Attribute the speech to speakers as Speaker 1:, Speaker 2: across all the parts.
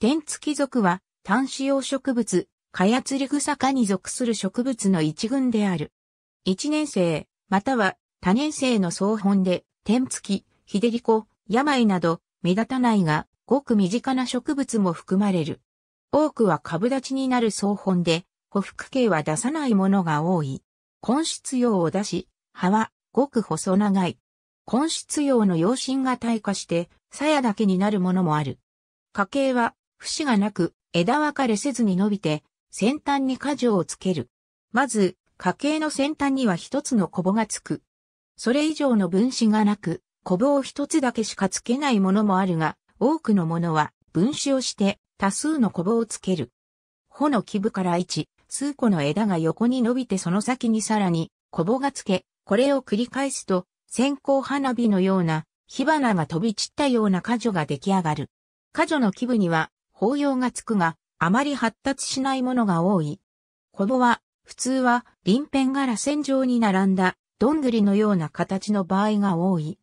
Speaker 1: 天付属は、単子葉植物、カヤツリグサ科に属する植物の一群である。一年生、または多年生の総本で、天付き、ヒデリコ、病など、目立たないが、ごく身近な植物も含まれる。多くは株立ちになる総本で、補服系は出さないものが多い。根質葉を出し、葉は、ごく細長い。根質葉の葉心が退化して、鞘だけになるものもある。家系は、節がなく、枝分かれせずに伸びて、先端に樹をつける。まず、家計の先端には一つのコボがつく。それ以上の分子がなく、コボを一つだけしかつけないものもあるが、多くのものは分子をして多数のコボをつける。穂の基部から一、数個の枝が横に伸びてその先にさらにコボがつけ、これを繰り返すと、線香花火のような火花が飛び散ったような果樹が出来上がる。果樹の基部には紅葉がつくが、あまり発達しないものが多い。コボは、普通は、鱗片が螺旋状に並んだ、どんぐりのような形の場合が多い。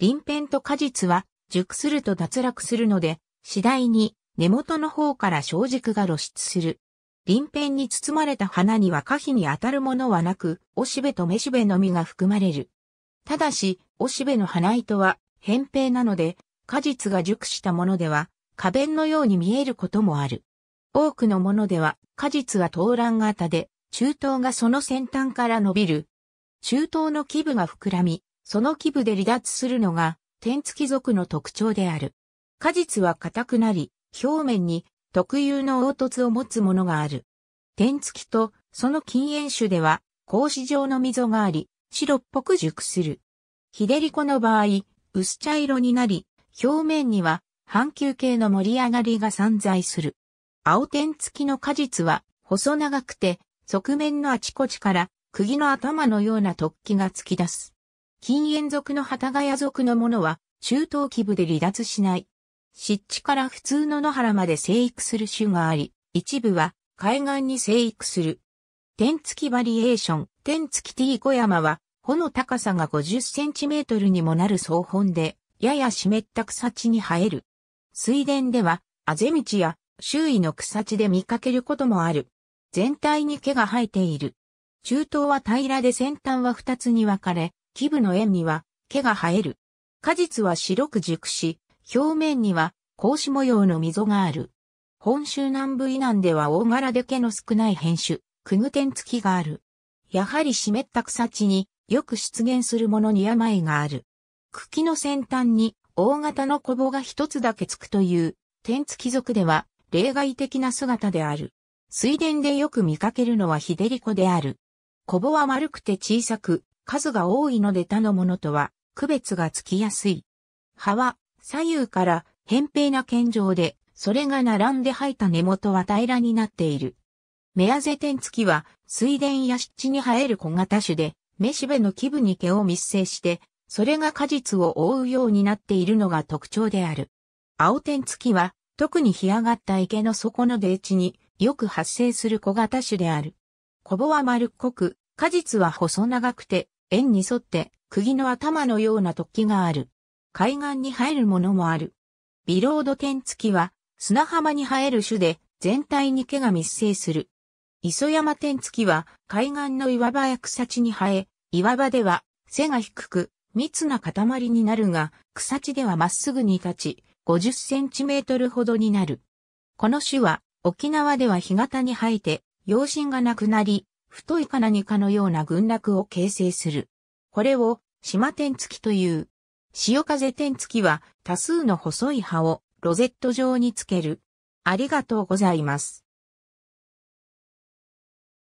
Speaker 1: 鱗片と果実は、熟すると脱落するので、次第に、根元の方から小軸が露出する。鱗片に包まれた花には花皮に当たるものはなく、おしべとめしべの実が含まれる。ただし、おしべの花糸は、扁平なので、果実が熟したものでは、花弁のように見えることもある。多くのものでは、果実は投卵型で、中東がその先端から伸びる。中東の基部が膨らみ、その基部で離脱するのが、天付属の特徴である。果実は硬くなり、表面に特有の凹凸を持つものがある。天付とその禁煙種では、格子状の溝があり、白っぽく熟する。ヒデリコの場合、薄茶色になり、表面には半球形の盛り上がりが散在する。青点付きの果実は細長くて側面のあちこちから釘の頭のような突起が突き出す。金煙属の旗ヶ谷属のものは中等基部で離脱しない。湿地から普通の野原まで生育する種があり、一部は海岸に生育する。天付きバリエーション、天付き T 小山は、穂の高さが50センチメートルにもなる草本で、やや湿った草地に生える。水田では、あぜ道や周囲の草地で見かけることもある。全体に毛が生えている。中東は平らで先端は二つに分かれ、基部の円には毛が生える。果実は白く熟し、表面には格子模様の溝がある。本州南部以南では大柄で毛の少ない変種、クグテン付きがある。やはり湿った草地によく出現するものに病がある。茎の先端に大型のコボが一つだけつくという、天付族では例外的な姿である。水田でよく見かけるのはヒデリコである。コボは丸くて小さく、数が多いので他のものとは区別がつきやすい。葉は左右から扁平な剣状で、それが並んで生えた根元は平らになっている。メアゼテンツキは水田や湿地に生える小型種で、メシベの基部に毛を密生してそれが果実を覆うようになっているのが特徴である。青天付きは、特に干上がった池の底の出地によく発生する小型種である。コボは丸っこく、果実は細長くて、円に沿って釘の頭のような突起がある。海岸に生えるものもある。ビロード天付きは砂浜に生える種で全体に毛が密生する。磯山天付きは海岸の岩場や草地に生え、岩場では背が低く密な塊になるが、草地ではまっすぐに立ち、50センチメートルほどになる。この種は、沖縄では干潟に生えて、養心がなくなり、太いか何かのような群落を形成する。これを、島天月という。潮風天月は、多数の細い葉を、ロゼット状につける。ありがとうございます。